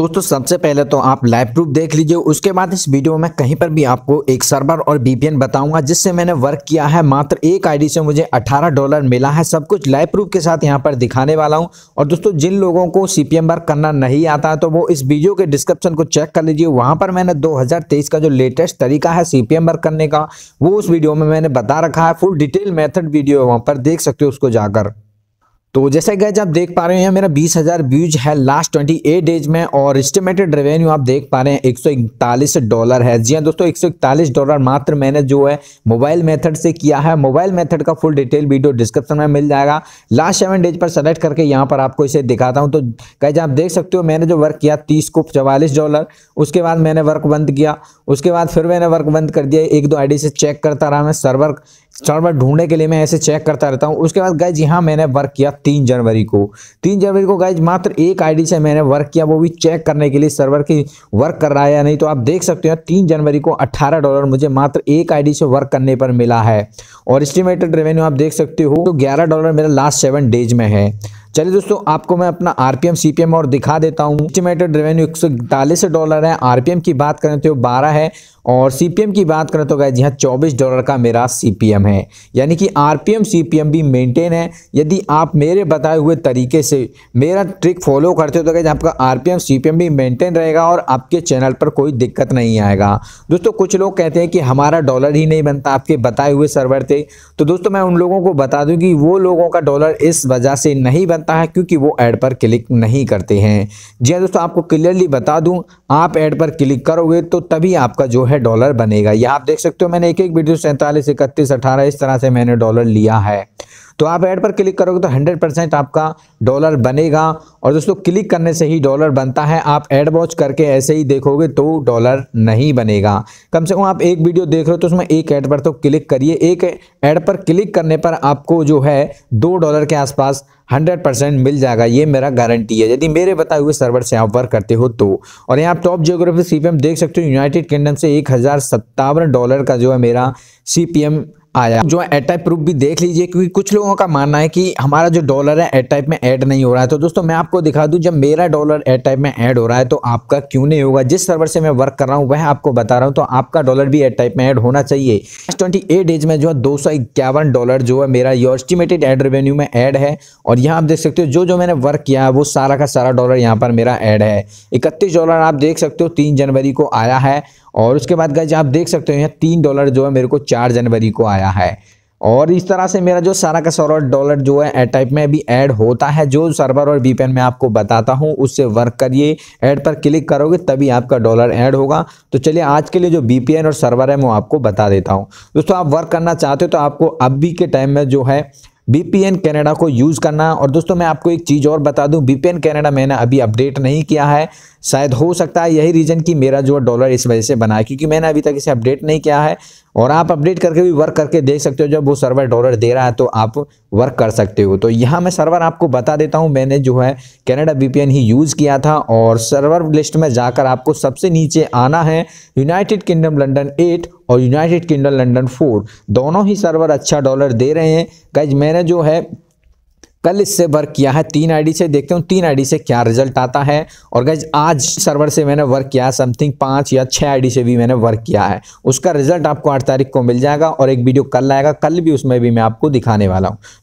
दोस्तों सबसे पहले तो आप लाइव प्रूफ देख लीजिए उसके बाद इस वीडियो में कहीं पर भी आपको एक सर्वर और बीपीएन बताऊंगा जिससे मैंने वर्क किया है मात्र एक आईडी से मुझे 18 डॉलर मिला है सब कुछ लाइव प्रूफ के साथ यहां पर दिखाने वाला हूं और दोस्तों जिन लोगों को सीपीएम वर्क करना नहीं आता है तो वो इस वीडियो के डिस्क्रिप्शन को चेक कर लीजिए वहां पर मैंने दो का जो लेटेस्ट तरीका है सीपीएम वर्क करने का वो उस वीडियो में मैंने बता रखा है फुल डिटेल मेथड वीडियो वहाँ पर देख सकते हो उसको जाकर तो जैसे गैज आप देख पा रहे हैं मेरा बीस हज़ार व्यूज है लास्ट 28 डेज में और एस्टिमेटेड रेवेन्यू आप देख पा रहे हैं एक सौ इकतालीस डॉलर है जी हाँ दोस्तों एक सौ इकतालीस डॉलर मात्र मैंने जो है मोबाइल मेथड से किया है मोबाइल मेथड का फुल डिटेल वीडियो डिस्क्रिप्शन में मिल जाएगा लास्ट सेवन डेज पर सेलेक्ट करके यहाँ पर आपको इसे दिखाता हूँ तो गैज आप देख सकते हो मैंने जो वर्क किया तीस को चवालीस डॉलर उसके बाद मैंने वर्क बंद किया उसके बाद फिर मैंने वर्क बंद कर दिया एक दो आई से चेक करता रहा मैं सर्वर चार बार ढूंढने के लिए मैं ऐसे चेक करता रहता हूँ उसके बाद गाइज यहाँ मैंने वर्क किया तीन जनवरी को तीन जनवरी को गाइज मात्र एक आईडी से मैंने वर्क किया वो भी चेक करने के लिए सर्वर की वर्क कर रहा है या नहीं तो आप देख सकते हो तीन जनवरी को अट्ठारह डॉलर मुझे मात्र एक आई से वर्क करने पर मिला है और इस्टीमेटेड रेवेन्यू आप देख सकते हो तो ग्यारह डॉलर मेरा लास्ट सेवन डेज में है चलिए दोस्तों आपको मैं अपना आरपीएम सीपीएम और दिखा देता हूँ एस्टिमेटेड रेवेन्यू एक डॉलर है आरपीएम की बात करें तो बारह है और सीपीएम की बात करें तो जी हाँ चौबीस डॉलर का मेरा सीपीएम है यानी कि आरपीएम सीपीएम भी मेंटेन है यदि आप मेरे बताए हुए तरीके से मेरा ट्रिक फॉलो करते हो तो गए आपका आरपीएम सीपीएम भी मेंटेन रहेगा और आपके चैनल पर कोई दिक्कत नहीं आएगा दोस्तों कुछ लोग कहते हैं कि हमारा डॉलर ही नहीं बनता आपके बताए हुए सर्वर थे तो दोस्तों मैं उन लोगों को बता दूँ कि वो लोगों का डॉलर इस वजह से नहीं बनता है क्योंकि वो ऐड पर क्लिक नहीं करते हैं जी हाँ दोस्तों आपको क्लियरली बता दूं आप ऐड पर क्लिक करोगे तो तभी आपका जो है डॉलर बनेगा यह आप देख सकते हो मैंने एक एक वीडियो सैंतालीस इकतीस अठारह इस तरह से मैंने डॉलर लिया है तो आप ऐड पर क्लिक करोगे तो 100 परसेंट आपका डॉलर बनेगा और दोस्तों क्लिक करने से ही डॉलर बनता है आप एड वॉच करके ऐसे ही देखोगे तो डॉलर नहीं बनेगा कम से कम आप एक वीडियो देख रहे हो तो उसमें एक ऐड पर तो क्लिक करिए एक ऐड पर क्लिक करने पर आपको जो है दो डॉलर के आसपास हंड्रेड परसेंट मिल जाएगा ये मेरा गारंटी है यदि मेरे बताए हुए सर्वर से आप वर्क करते हो तो और यहाँ आप टॉप जियोग्राफी सी देख सकते हो यूनाइटेड किंगडम से एक डॉलर का जो है मेरा सी आया जो एड टाइप प्रूफ भी देख लीजिए क्योंकि कुछ लोगों का मानना है कि हमारा जो डॉलर है एड टाइप में ऐड नहीं हो रहा है तो दोस्तों मैं आपको दिखा दूं जब मेरा डॉलर एड टाइप में ऐड हो रहा है तो आपका क्यों नहीं होगा जिस सर्वर से मैं वर्क कर रहा हूं वह आपको बता रहा हूं तो आपका डॉलर भी एड टाइप में ऐड होना चाहिए ट्वेंटी एट डेज में जो है दो डॉलर जो है मेरा योर एस्टिमेटेड एड रेवेन्यू में एड है और यहाँ आप देख सकते हो जो जो मैंने वर्क किया है वो सारा का सारा डॉलर यहाँ पर मेरा एड है इकतीस डॉलर आप देख सकते हो तीन जनवरी को आया है और उसके बाद गए आप देख सकते हो यहाँ तीन डॉलर जो है मेरे को चार जनवरी को आया है और इस तरह से मेरा जो सारा का सारा डॉलर जो है एड टाइप में अभी ऐड होता है जो सर्वर और वीपीएन में आपको बताता हूँ उससे वर्क करिए ऐड पर क्लिक करोगे तभी आपका डॉलर ऐड होगा तो चलिए आज के लिए जो वीपीएन और सर्वर है मैं आपको बता देता हूँ दोस्तों आप वर्क करना चाहते हो तो आपको अभी के टाइम में जो है बीपीएन कनाडा को यूज़ करना और दोस्तों मैं आपको एक चीज़ और बता दूं बीपीएन कनाडा मैंने अभी अपडेट नहीं किया है शायद हो सकता है यही रीज़न कि मेरा जो डॉलर इस वजह से बना है क्योंकि मैंने अभी तक इसे अपडेट नहीं किया है और आप अपडेट करके भी वर्क करके देख सकते हो जब वो सर्वर डॉलर दे रहा है तो आप वर्क कर सकते हो तो यहाँ मैं सर्वर आपको बता देता हूँ मैंने जो है कनाडा वीपीएन ही यूज़ किया था और सर्वर लिस्ट में जाकर आपको सबसे नीचे आना है यूनाइटेड किंगडम लंडन एट और यूनाइटेड किंगडम लंडन फोर दोनों ही सर्वर अच्छा डॉलर दे रहे हैं गाइज मैंने जो है कल इससे वर्क किया है तीन आईडी से देखते हूँ तीन आईडी से क्या रिजल्ट आता है और गैज आज सर्वर से मैंने वर्क किया है समथिंग पाँच या छः आईडी से भी मैंने वर्क किया है उसका रिजल्ट आपको आठ तारीख को मिल जाएगा और एक वीडियो कल आएगा कल भी उसमें भी मैं आपको दिखाने वाला हूँ